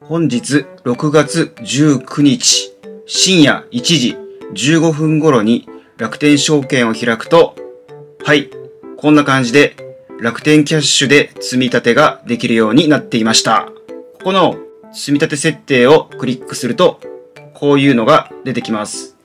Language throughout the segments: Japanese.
本日6月19日深夜1時15分頃に楽天証券を開くと、はい、こんな感じで楽天キャッシュで積み立てができるようになっていました。ここの積み立て設定をクリックすると、こういうのが出てきます。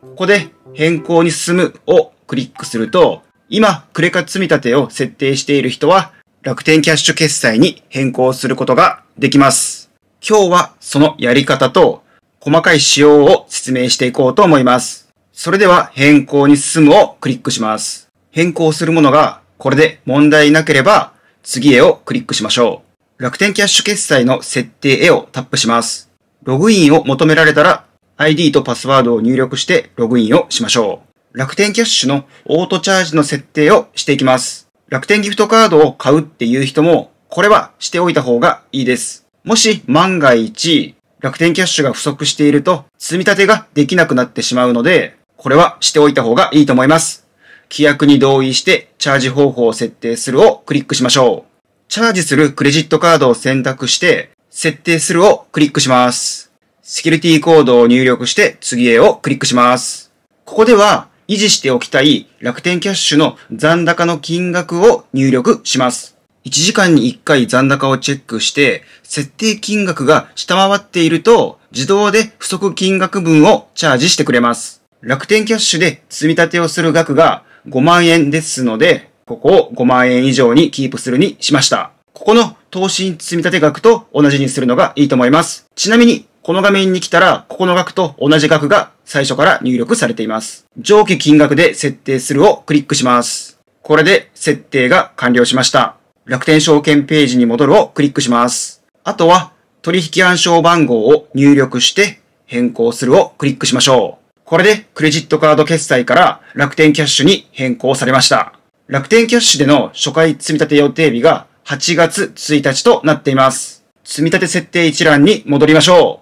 ここで変更に進むをクリックすると、今、クレカ積み立てを設定している人は、楽天キャッシュ決済に変更することができます。今日はそのやり方と細かい仕様を説明していこうと思います。それでは変更に進むをクリックします。変更するものがこれで問題なければ次へをクリックしましょう。楽天キャッシュ決済の設定へをタップします。ログインを求められたら ID とパスワードを入力してログインをしましょう。楽天キャッシュのオートチャージの設定をしていきます。楽天ギフトカードを買うっていう人もこれはしておいた方がいいです。もし万が一、楽天キャッシュが不足していると、積み立てができなくなってしまうので、これはしておいた方がいいと思います。規約に同意して、チャージ方法を設定するをクリックしましょう。チャージするクレジットカードを選択して、設定するをクリックします。セキュリティコードを入力して次へをクリックします。ここでは維持しておきたい楽天キャッシュの残高の金額を入力します。1時間に1回残高をチェックして、設定金額が下回っていると、自動で不足金額分をチャージしてくれます。楽天キャッシュで積み立てをする額が5万円ですので、ここを5万円以上にキープするにしました。ここの投資積み立て額と同じにするのがいいと思います。ちなみに、この画面に来たら、ここの額と同じ額が最初から入力されています。上記金額で設定するをクリックします。これで設定が完了しました。楽天証券ページに戻るをクリックします。あとは取引暗証番号を入力して変更するをクリックしましょう。これでクレジットカード決済から楽天キャッシュに変更されました。楽天キャッシュでの初回積立予定日が8月1日となっています。積立設定一覧に戻りましょ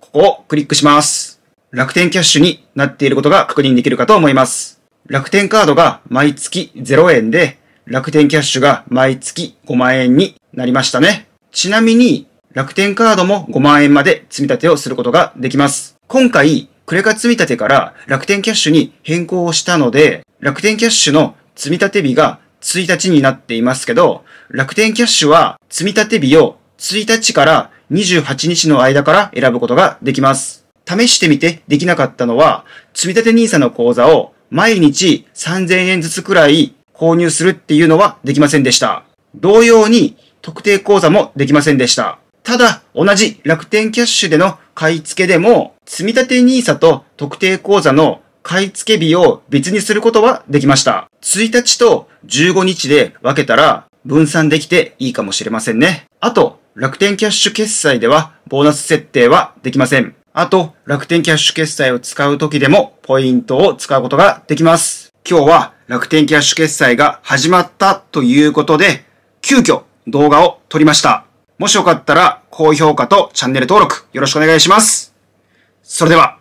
う。ここをクリックします。楽天キャッシュになっていることが確認できるかと思います。楽天カードが毎月0円で楽天キャッシュが毎月5万円になりましたね。ちなみに、楽天カードも5万円まで積み立てをすることができます。今回、クレカ積み立てから楽天キャッシュに変更をしたので、楽天キャッシュの積み立て日が1日になっていますけど、楽天キャッシュは積み立て日を1日から28日の間から選ぶことができます。試してみてできなかったのは、積み立 NISA の口座を毎日3000円ずつくらい購入するっていうのはできませんでした。同様に特定口座もできませんでした。ただ、同じ楽天キャッシュでの買い付けでも、積立 NISA と特定口座の買い付け日を別にすることはできました。1日と15日で分けたら分散できていいかもしれませんね。あと、楽天キャッシュ決済ではボーナス設定はできません。あと、楽天キャッシュ決済を使う時でもポイントを使うことができます。今日は楽天キャッシュ決済が始まったということで、急遽動画を撮りました。もしよかったら高評価とチャンネル登録よろしくお願いします。それでは。